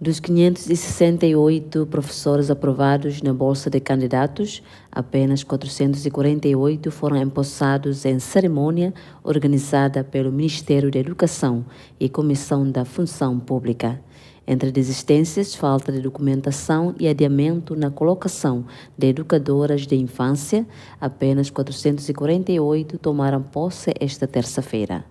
Dos 568 professores aprovados na Bolsa de Candidatos, apenas 448 foram empossados em cerimônia organizada pelo Ministério da Educação e Comissão da Função Pública. Entre desistências, falta de documentação e adiamento na colocação de educadoras de infância, apenas 448 tomaram posse esta terça-feira.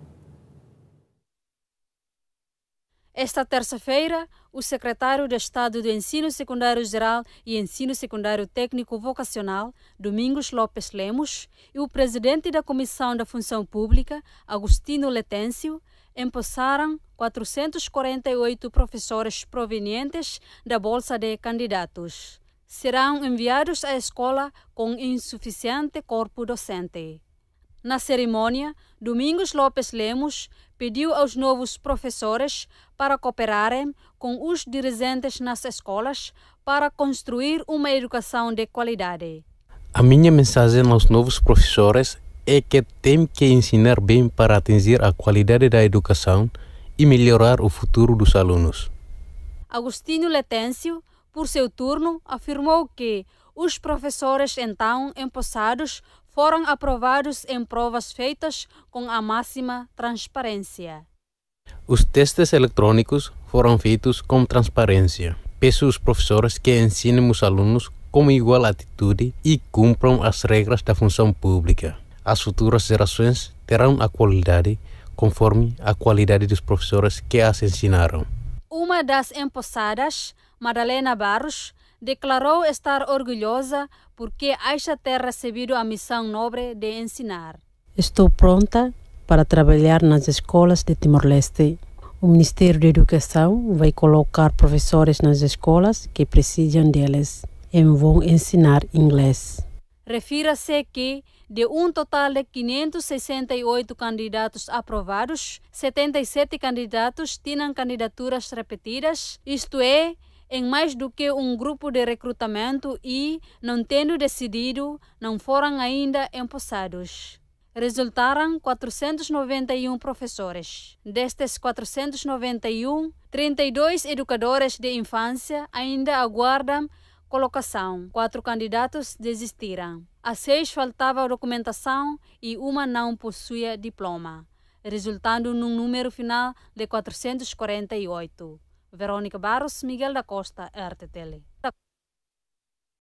Esta terça-feira, o secretário de Estado do Ensino Secundário Geral e Ensino Secundário Técnico Vocacional, Domingos Lopes Lemos, e o presidente da Comissão da Função Pública, Agostino Letêncio, empossaram 448 professores provenientes da Bolsa de Candidatos. Serão enviados à escola com insuficiente corpo docente. Na cerimônia, Domingos Lopes Lemos pediu aos novos professores para cooperarem com os dirigentes nas escolas para construir uma educação de qualidade. A minha mensagem aos novos professores é que têm que ensinar bem para atingir a qualidade da educação e melhorar o futuro dos alunos. Agostinho Letêncio, por seu turno, afirmou que os professores então empossados foram aprovados em provas feitas com a máxima transparência. Os testes eletrônicos foram feitos com transparência. Peço aos professores que ensinem os alunos com igual atitude e cumpram as regras da função pública. As futuras gerações terão a qualidade conforme a qualidade dos professores que as ensinaram. Uma das empossadas, Madalena Barros, declarou estar orgulhosa porque acha ter recebido a missão nobre de ensinar. Estou pronta para trabalhar nas escolas de Timor-Leste. O Ministério da Educação vai colocar professores nas escolas que precisam deles e vão ensinar inglês. Refira-se que, de um total de 568 candidatos aprovados, 77 candidatos tinham candidaturas repetidas, isto é, em mais do que um grupo de recrutamento e, não tendo decidido, não foram ainda empossados. Resultaram 491 professores. Destes 491, 32 educadores de infância ainda aguardam colocação. Quatro candidatos desistiram. A seis faltava documentação e uma não possuía diploma, resultando num número final de 448. Verônica Barros, Miguel da Costa, RTTL.